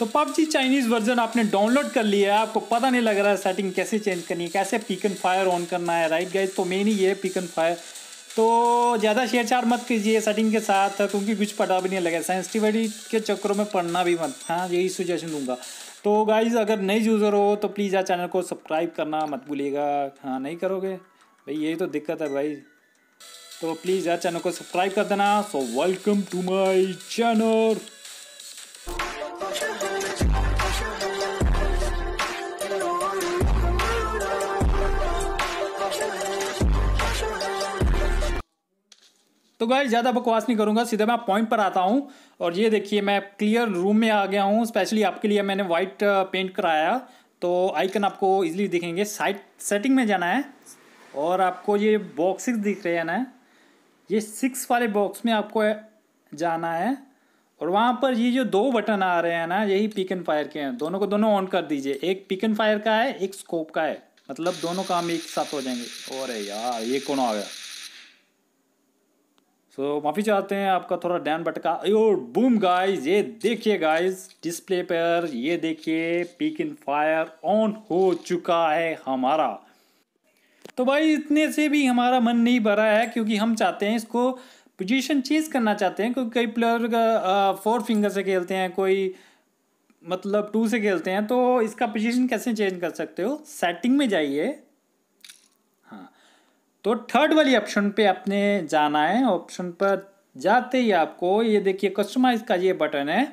तो PUBG Chinese version आपने download कर लिया है आपको पता नहीं लग रहा है सेटिंग कैसे चेंज करनी है कैसे पिक एंड फायर ऑन करना है राइट गाइज तो मेन ही ये पिक एंड फायर तो ज़्यादा शेयर चार मत कीजिए सेटिंग के साथ क्योंकि कुछ पता भी नहीं लगा सेंसिटिविटी के चक्करों में पढ़ना भी मत हाँ यही सुजेशन दूंगा तो गाइज अगर नए यूज़र हो तो प्लीज़ यार चैनल को सब्सक्राइब करना मत भूलिएगा हाँ नहीं करोगे भाई यही तो दिक्कत है भाई तो प्लीज़ यार चैनल को सब्सक्राइब कर देना so welcome to my channel तो गाय ज़्यादा बकवास नहीं करूँगा सीधे मैं पॉइंट पर आता हूँ और ये देखिए मैं क्लियर रूम में आ गया हूँ स्पेशली आपके लिए मैंने वाइट पेंट uh, कराया तो आइकन आपको ईजिली दिखेंगे साइट सेटिंग में जाना है और आपको ये बॉक्सिस दिख रहे हैं ना ये सिक्स वाले बॉक्स में आपको uh, जाना है और वहाँ पर ये जो दो बटन आ रहे हैं ना यही पिक एंड फायर के हैं दोनों को दोनों ऑन कर दीजिए एक पिक एंड फायर का है एक स्कोप का है मतलब दोनों काम एक साथ हो जाएंगे और यार ये कौन आ गया सो तो माफ़ी चाहते हैं आपका थोड़ा डैन बटका अयो बूम गाइस ये देखिए गाइस डिस्प्ले पर ये देखिए पिक इन फायर ऑन हो चुका है हमारा तो भाई इतने से भी हमारा मन नहीं भरा है क्योंकि हम चाहते हैं इसको पोजीशन चेंज करना चाहते हैं क्योंकि कई प्लेयर फोर फिंगर से खेलते हैं कोई मतलब टू से खेलते हैं तो इसका पोजीशन कैसे चेंज कर सकते हो सेटिंग में जाइए तो थर्ड वाली ऑप्शन पे आपने जाना है ऑप्शन पर जाते ही आपको ये देखिए कस्टमाइज का ये बटन है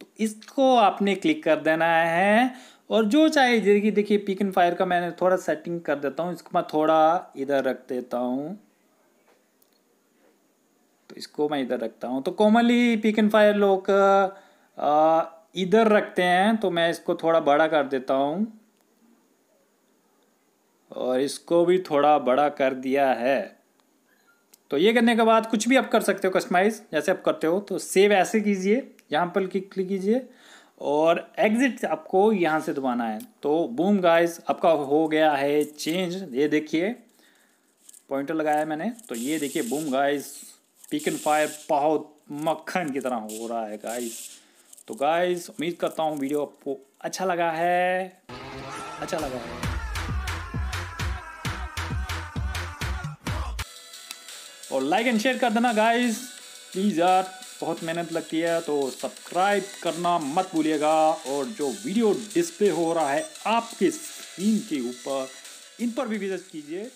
तो इसको आपने क्लिक कर देना है और जो चाहे देखिए देखिए पिक एंड फायर का मैंने थोड़ा सेटिंग कर देता हूँ इसको मैं थोड़ा इधर रख देता हूँ तो इसको मैं इधर रखता हूँ तो कॉमनली पिक एंड फायर लोग इधर रखते हैं तो मैं इसको थोड़ा बड़ा कर देता हूँ और इसको भी थोड़ा बड़ा कर दिया है तो ये करने के बाद कुछ भी आप कर सकते हो कस्टमाइज जैसे आप करते हो तो सेव ऐसे कीजिए यहाँ पर क्लिक कीजिए और एग्जिट आपको यहाँ से दबाना है तो बूम गाइस आपका हो गया है चेंज ये देखिए पॉइंटर लगाया मैंने तो ये देखिए boom guys pick and fire बहुत मक्खन की तरह हो रहा है गाइस तो गाइस उम्मीद करता हूँ वीडियो आपको अच्छा लगा है अच्छा लगा है और लाइक एंड शेयर कर देना गाइस प्लीज़ यार बहुत मेहनत लगती है तो सब्सक्राइब करना मत भूलिएगा और जो वीडियो डिस्प्ले हो रहा है आपके स्क्रीन के ऊपर इन पर भी विजिट कीजिए